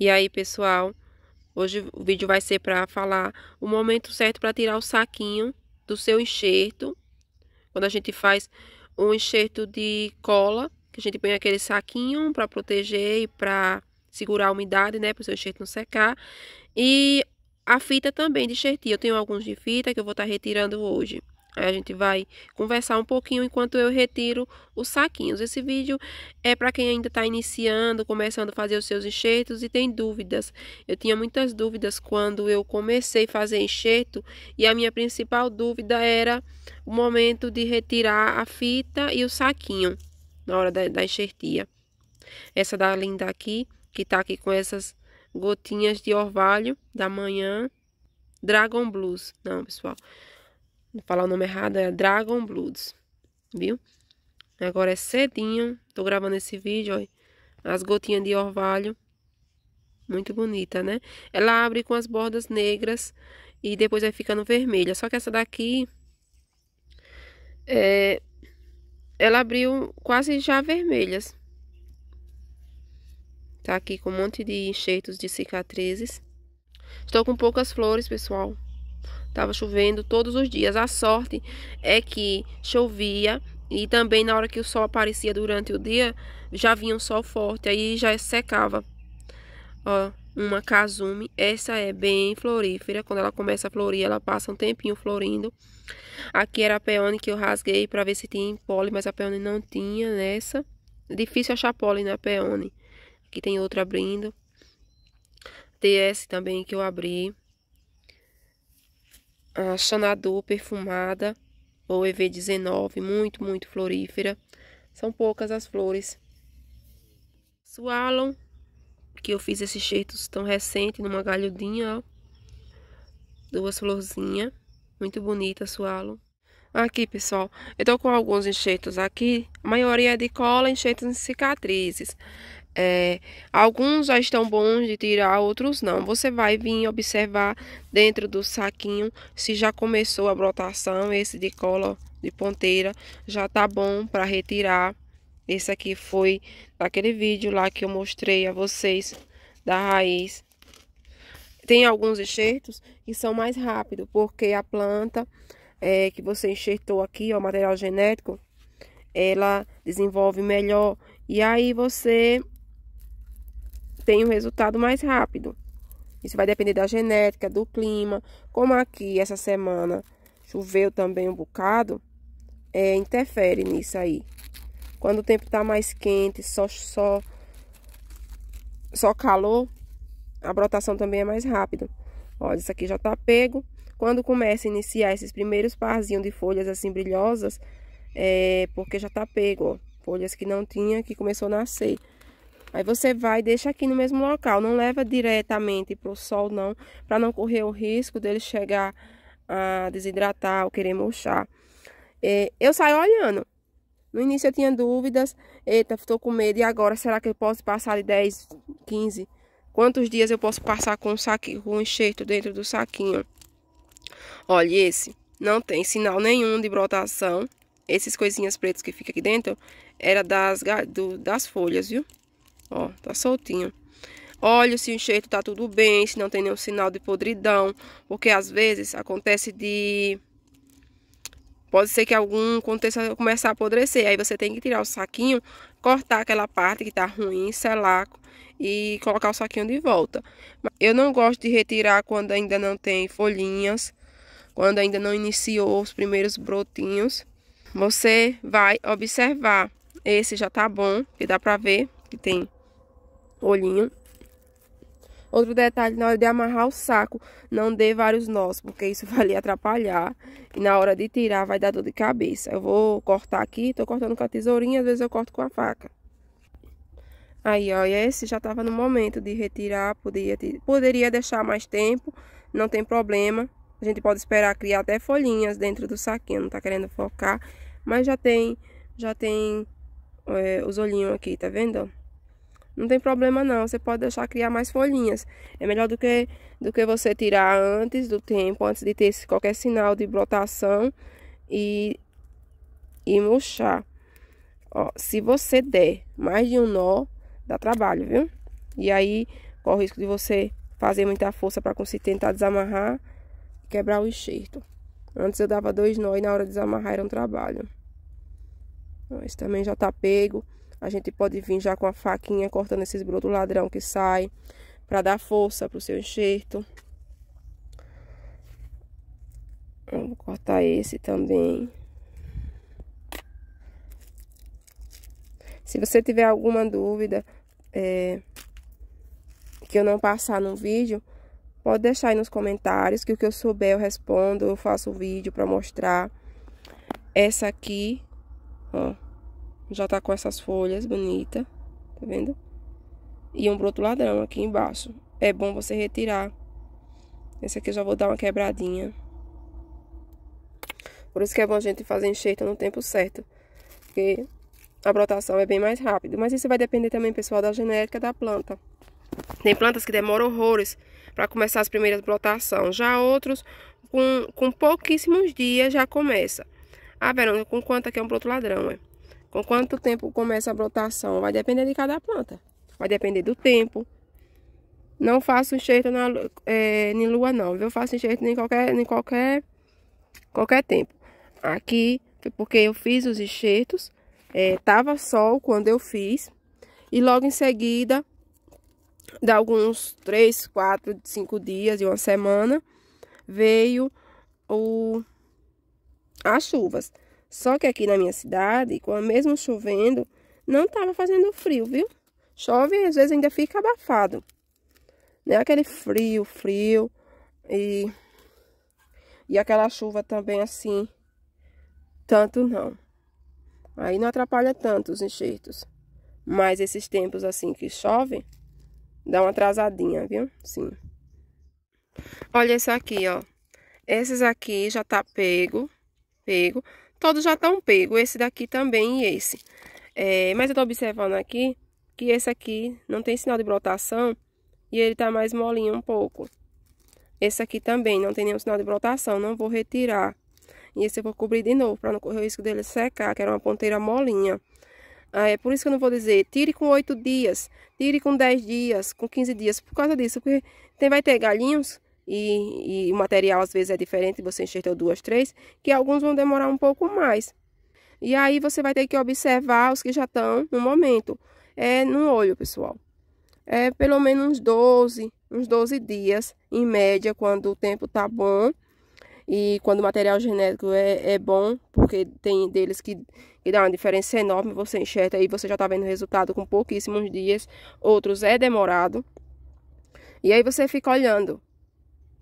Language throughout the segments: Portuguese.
E aí, pessoal, hoje o vídeo vai ser para falar o momento certo para tirar o saquinho do seu enxerto. Quando a gente faz um enxerto de cola, que a gente põe aquele saquinho para proteger e para segurar a umidade, né, para o seu enxerto não secar. E a fita também de enxertia, eu tenho alguns de fita que eu vou estar tá retirando hoje. Aí a gente vai conversar um pouquinho enquanto eu retiro os saquinhos. Esse vídeo é para quem ainda está iniciando, começando a fazer os seus enxertos e tem dúvidas. Eu tinha muitas dúvidas quando eu comecei a fazer enxerto e a minha principal dúvida era o momento de retirar a fita e o saquinho na hora da, da enxertia. Essa da linda aqui, que está aqui com essas gotinhas de orvalho da manhã. Dragon Blues. Não, pessoal. Vou falar o nome errado, é Dragon Bloods, viu? Agora é cedinho, tô gravando esse vídeo, As gotinhas de orvalho. Muito bonita, né? Ela abre com as bordas negras e depois vai ficando vermelha. Só que essa daqui... É, ela abriu quase já vermelhas. Tá aqui com um monte de enxertos de cicatrizes. Estou com poucas flores, pessoal. Tava chovendo todos os dias. A sorte é que chovia e também na hora que o sol aparecia durante o dia, já vinha um sol forte, aí já secava. Ó, uma casume, essa é bem florífera, quando ela começa a florir, ela passa um tempinho florindo. Aqui era a peone que eu rasguei para ver se tinha pólen, mas a peone não tinha nessa. Difícil achar pólen na peone. Aqui tem outra abrindo. TS também que eu abri a Xanadu perfumada ou EV19, muito, muito florífera. São poucas as flores. suálo que eu fiz esses xertos tão recente, numa galhudinha, ó. Duas florzinhas, muito bonita suálo Aqui, pessoal, eu tô com alguns enxertos aqui. A maioria é de cola, enxertos e cicatrizes. É, alguns já estão bons de tirar, outros não. Você vai vir observar dentro do saquinho se já começou a brotação. Esse de cola de ponteira já tá bom para retirar. Esse aqui foi daquele vídeo lá que eu mostrei a vocês da raiz. Tem alguns enxertos que são mais rápidos, porque a planta é, que você enxertou aqui, o material genético, ela desenvolve melhor. E aí você tem um resultado mais rápido. Isso vai depender da genética, do clima. Como aqui essa semana choveu também um bocado, é, interfere nisso aí. Quando o tempo está mais quente, só, só, só calor, a brotação também é mais rápida. Olha, isso aqui já está pego. Quando começa a iniciar esses primeiros parzinhos de folhas assim brilhosas, é porque já está pego, ó. Folhas que não tinha, que começou a nascer. Aí você vai e deixa aqui no mesmo local, não leva diretamente para o sol não, para não correr o risco dele chegar a desidratar ou querer murchar. É, eu saio olhando. No início eu tinha dúvidas, eita, estou com medo, e agora será que eu posso passar de 10, 15? Quantos dias eu posso passar com o, saquinho, com enxerto dentro do saquinho? Olha esse, não tem sinal nenhum de brotação. Esses coisinhas pretas que fica aqui dentro, era das, do, das folhas, viu? Ó, tá soltinho. Olha se o enxerto tá tudo bem, se não tem nenhum sinal de podridão. Porque às vezes acontece de... Pode ser que algum aconteça começar a apodrecer. Aí você tem que tirar o saquinho, cortar aquela parte que tá ruim, selar e colocar o saquinho de volta. Eu não gosto de retirar quando ainda não tem folhinhas, quando ainda não iniciou os primeiros brotinhos. Você vai observar. Esse já tá bom, que dá pra ver que tem olhinho. Outro detalhe, na hora de amarrar o saco, não dê vários nós, porque isso vai lhe atrapalhar. E na hora de tirar, vai dar dor de cabeça. Eu vou cortar aqui, tô cortando com a tesourinha, às vezes eu corto com a faca. Aí, ó, esse já tava no momento de retirar, poderia, poderia deixar mais tempo, não tem problema. A gente pode esperar criar até folhinhas dentro do saquinho, não tá querendo focar. Mas já tem, já tem é, os olhinhos aqui, tá vendo? Não tem problema não, você pode deixar criar mais folhinhas. É melhor do que, do que você tirar antes do tempo, antes de ter qualquer sinal de brotação e, e murchar. Ó, se você der mais de um nó, dá trabalho, viu? E aí, corre o risco de você fazer muita força para conseguir tentar desamarrar e quebrar o enxerto. Antes eu dava dois nós e na hora de desamarrar era um trabalho. Esse também já tá pego. A gente pode vir já com a faquinha cortando esses brotos ladrão que sai, para dar força pro seu enxerto. Vou cortar esse também. Se você tiver alguma dúvida é, que eu não passar no vídeo, pode deixar aí nos comentários que o que eu souber eu respondo, eu faço o vídeo para mostrar. Essa aqui, ó, já tá com essas folhas bonita, tá vendo? E um broto ladrão aqui embaixo. É bom você retirar. Esse aqui eu já vou dar uma quebradinha. Por isso que é bom a gente fazer enxerto no tempo certo. Porque a brotação é bem mais rápida. Mas isso vai depender também, pessoal, da genética da planta. Tem plantas que demoram horrores para começar as primeiras brotações. Já outros, com, com pouquíssimos dias, já começa. Ah, Verônica, com quanto aqui é, é um broto ladrão, é? Com quanto tempo começa a brotação? Vai depender de cada planta. Vai depender do tempo. Não faço enxerto na, é, em lua, não. Eu faço enxerto em qualquer, em qualquer, qualquer tempo. Aqui, porque eu fiz os enxertos. É, tava sol quando eu fiz. E logo em seguida, de alguns 3, 4, 5 dias e uma semana, veio o as chuvas. Só que aqui na minha cidade, com mesmo chovendo, não estava fazendo frio, viu? Chove e às vezes ainda fica abafado. Né? Aquele frio, frio e e aquela chuva também assim, tanto não. Aí não atrapalha tanto os enxertos. Mas esses tempos assim que chove, dá uma atrasadinha, viu? Sim. Olha esse aqui, ó. Esses aqui já tá pego, pego. Todos já estão pegos, esse daqui também e esse. É, mas eu tô observando aqui que esse aqui não tem sinal de brotação e ele tá mais molinho um pouco. Esse aqui também não tem nenhum sinal de brotação, não vou retirar. E esse eu vou cobrir de novo, para não correr o risco dele secar, que era uma ponteira molinha. Ah, é por isso que eu não vou dizer, tire com 8 dias, tire com 10 dias, com 15 dias, por causa disso. Porque tem, vai ter galinhos e, e o material às vezes é diferente, você enxertou duas, três, que alguns vão demorar um pouco mais. E aí você vai ter que observar os que já estão no momento. É no olho, pessoal. É pelo menos uns 12, uns 12 dias, em média, quando o tempo tá bom. E quando o material genético é, é bom, porque tem deles que, que dá uma diferença enorme, você enxerga e você já tá vendo resultado com pouquíssimos dias. Outros é demorado. E aí você fica olhando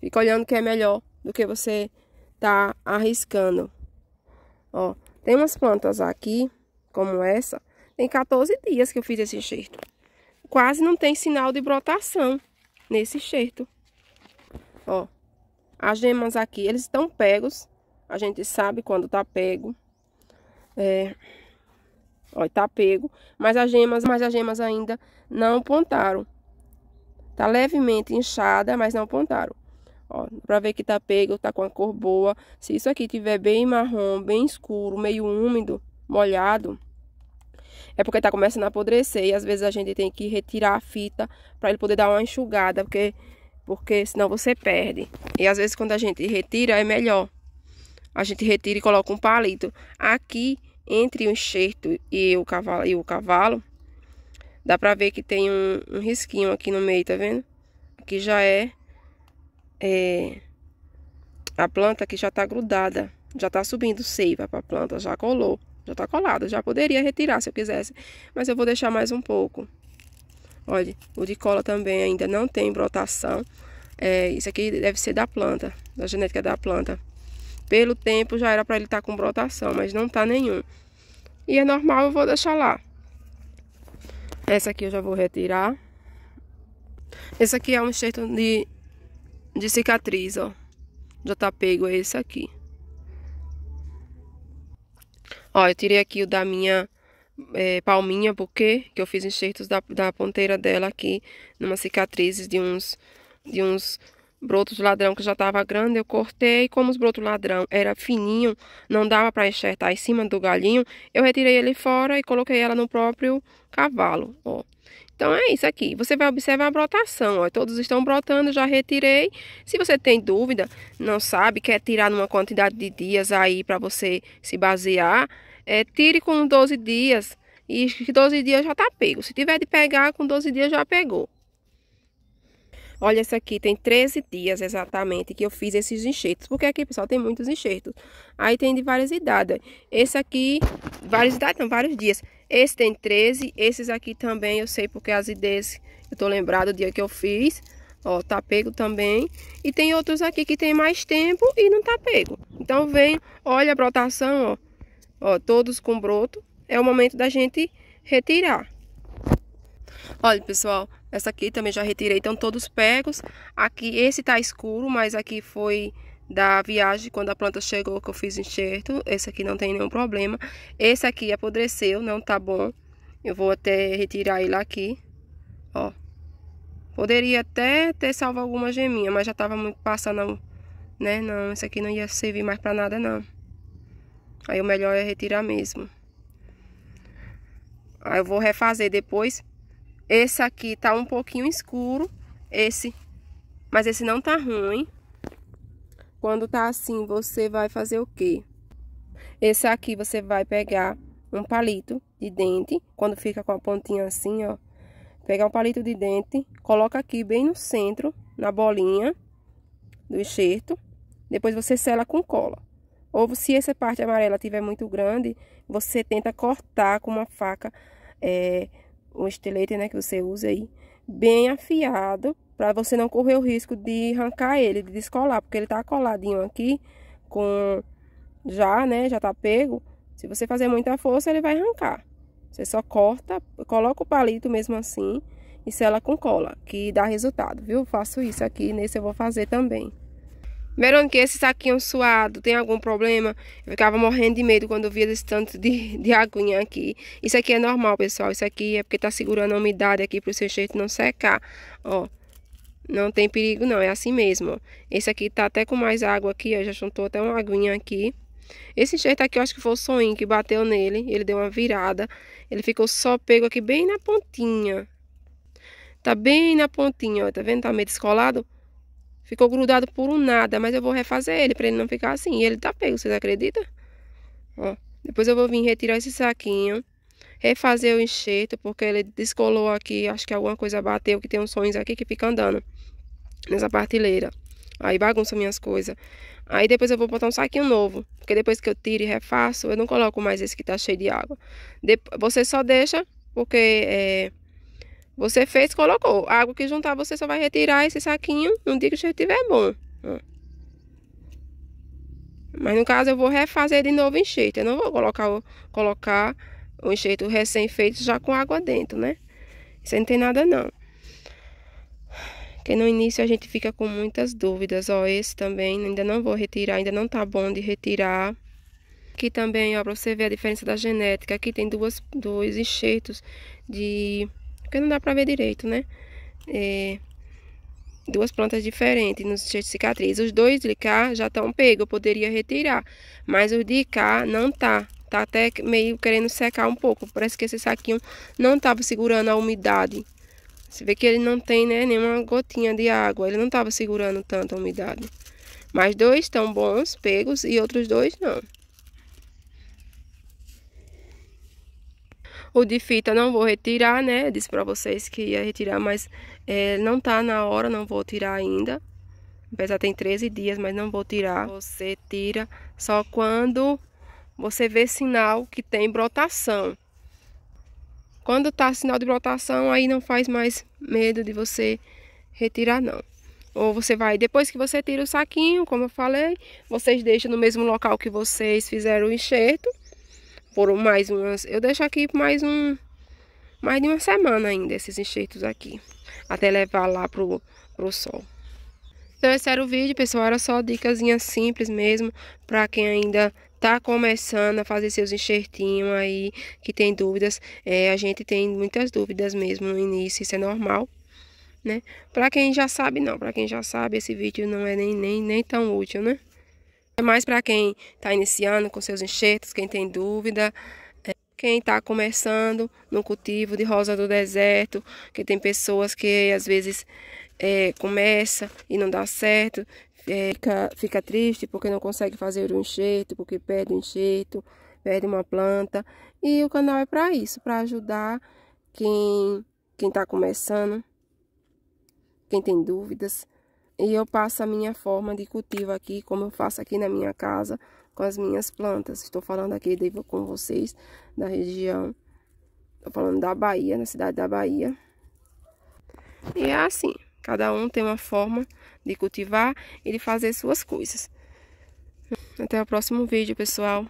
Fica olhando o que é melhor do que você tá arriscando. Ó, tem umas plantas aqui, como essa. Tem 14 dias que eu fiz esse enxerto. Quase não tem sinal de brotação nesse enxerto. Ó, as gemas aqui, eles estão pegos. A gente sabe quando tá pego. É... Ó, tá pego. Mas as gemas, mas as gemas ainda não pontaram. Tá levemente inchada, mas não pontaram. Ó, pra ver que tá pego, tá com a cor boa. Se isso aqui tiver bem marrom, bem escuro, meio úmido, molhado, é porque tá começando a apodrecer. E às vezes a gente tem que retirar a fita pra ele poder dar uma enxugada, porque, porque senão você perde. E às vezes quando a gente retira é melhor. A gente retira e coloca um palito. Aqui, entre o enxerto e o cavalo, e o cavalo dá pra ver que tem um, um risquinho aqui no meio, tá vendo? Aqui já é é, a planta que já está grudada, já está subindo seiva para a planta, já colou, já está colada, já poderia retirar se eu quisesse, mas eu vou deixar mais um pouco. Olha, o de cola também ainda não tem brotação, é, isso aqui deve ser da planta, da genética da planta. Pelo tempo já era para ele estar tá com brotação, mas não está nenhum. E é normal, eu vou deixar lá. Essa aqui eu já vou retirar. Esse aqui é um enxerto de de cicatriz, ó. Já tá pego é esse aqui. Ó, eu tirei aqui o da minha é, palminha porque que eu fiz enxertos da, da ponteira dela aqui, numa cicatrizes de uns, de uns brotos ladrão que já tava grande, eu cortei. Como os brotos ladrão era fininho, não dava para enxertar em cima do galinho eu retirei ele fora e coloquei ela no próprio cavalo, ó. Então é isso aqui. Você vai observar a brotação, ó. Todos estão brotando, já retirei. Se você tem dúvida, não sabe, quer tirar numa quantidade de dias aí para você se basear, é, tire com 12 dias. E 12 dias já tá pego. Se tiver de pegar, com 12 dias já pegou. Olha, esse aqui tem 13 dias exatamente que eu fiz esses enxertos. Porque aqui, pessoal, tem muitos enxertos. Aí tem de várias idades. Esse aqui, várias idades, não, vários dias. Esse tem 13. Esses aqui também eu sei porque as ideias eu tô lembrado do dia que eu fiz. Ó, tá pego também. E tem outros aqui que tem mais tempo e não tá pego. Então vem, olha a brotação, ó. Ó, todos com broto. É o momento da gente retirar. Olha, pessoal, essa aqui também já retirei, então todos pegos. Aqui, esse tá escuro, mas aqui foi da viagem, quando a planta chegou, que eu fiz enxerto. Esse aqui não tem nenhum problema. Esse aqui apodreceu, não tá bom. Eu vou até retirar ele aqui, ó. Poderia até ter salvo alguma geminha, mas já tava muito passando, né? Não, esse aqui não ia servir mais pra nada, não. Aí o melhor é retirar mesmo. Aí eu vou refazer depois. Esse aqui tá um pouquinho escuro, esse. Mas esse não tá ruim, quando tá assim, você vai fazer o quê? Esse aqui você vai pegar um palito de dente, quando fica com a pontinha assim, ó. Pegar um palito de dente, coloca aqui bem no centro, na bolinha do enxerto. Depois você sela com cola. Ou se essa parte amarela tiver muito grande, você tenta cortar com uma faca, é, um estilete, né, que você usa aí, bem afiado, para você não correr o risco de arrancar ele, de descolar, porque ele tá coladinho aqui com já, né, já tá pego. Se você fazer muita força, ele vai arrancar. Você só corta, coloca o palito mesmo assim e sela com cola, que dá resultado, viu? Faço isso aqui, nesse eu vou fazer também. Verônica, esse saquinho suado tem algum problema? Eu ficava morrendo de medo quando eu via esse tanto de, de aguinha aqui. Isso aqui é normal, pessoal. Isso aqui é porque tá segurando a umidade aqui para o seu jeito não secar. Ó, não tem perigo, não, é assim mesmo. Esse aqui tá até com mais água aqui, ó, já juntou até uma aguinha aqui. Esse enxerto aqui eu acho que foi o soninho que bateu nele, ele deu uma virada. Ele ficou só pego aqui bem na pontinha. Tá bem na pontinha, ó, tá vendo? Tá meio descolado. Ficou grudado por um nada, mas eu vou refazer ele pra ele não ficar assim. E ele tá pego, vocês acreditam? Ó, depois eu vou vir retirar esse saquinho refazer o enxerto, porque ele descolou aqui, acho que é alguma coisa bateu, que tem uns sonhos aqui que fica andando nessa prateleira. Aí bagunça minhas coisas. Aí depois eu vou botar um saquinho novo, porque depois que eu tiro e refaço, eu não coloco mais esse que tá cheio de água. De... Você só deixa, porque é... você fez, colocou. A água que juntar, você só vai retirar esse saquinho no dia que o cheiro estiver bom. Mas no caso eu vou refazer de novo enxerto. Eu não vou colocar, colocar o enxerto recém-feito já com água dentro, né? Isso aí não tem nada não. Porque no início a gente fica com muitas dúvidas. Ó, esse também ainda não vou retirar, ainda não tá bom de retirar. Aqui também, ó, pra você ver a diferença da genética. Aqui tem duas, dois enxertos de... Porque não dá pra ver direito, né? É... Duas plantas diferentes nos enxertos de cicatriz. Os dois de cá já estão pegos, eu poderia retirar. Mas o de cá não tá. Tá até meio querendo secar um pouco. Parece que esse saquinho não estava segurando a umidade. Você vê que ele não tem né, nenhuma gotinha de água. Ele não estava segurando tanto a umidade. Mas dois estão bons, pegos, e outros dois não. O de fita não vou retirar, né? Eu disse para vocês que ia retirar, mas é, não tá na hora, não vou tirar ainda. Apesar tem 13 dias, mas não vou tirar. Você tira só quando você vê sinal que tem brotação. Quando tá sinal de brotação, aí não faz mais medo de você retirar não. Ou você vai, depois que você tira o saquinho, como eu falei, vocês deixam no mesmo local que vocês fizeram o enxerto. Por mais umas, eu deixo aqui mais um, mais de uma semana ainda esses enxertos aqui. Até levar lá pro, pro sol. Então esse era o vídeo, pessoal. Era só dicasinha simples mesmo, para quem ainda tá começando a fazer seus enxertinhos aí, que tem dúvidas, é, a gente tem muitas dúvidas mesmo no início, isso é normal, né? Pra quem já sabe, não, pra quem já sabe, esse vídeo não é nem, nem, nem tão útil, né? É mais pra quem tá iniciando com seus enxertos, quem tem dúvida, é, quem está começando no cultivo de rosa do deserto, que tem pessoas que às vezes é, começa e não dá certo, é, fica, fica triste porque não consegue fazer o enxerto, porque perde um enxerto, perde uma planta. E o canal é para isso, para ajudar quem quem está começando, quem tem dúvidas. E eu passo a minha forma de cultivo aqui, como eu faço aqui na minha casa, com as minhas plantas. Estou falando aqui de, com vocês da região, estou falando da Bahia, na cidade da Bahia. E é assim. Cada um tem uma forma de cultivar e de fazer suas coisas. Até o próximo vídeo, pessoal.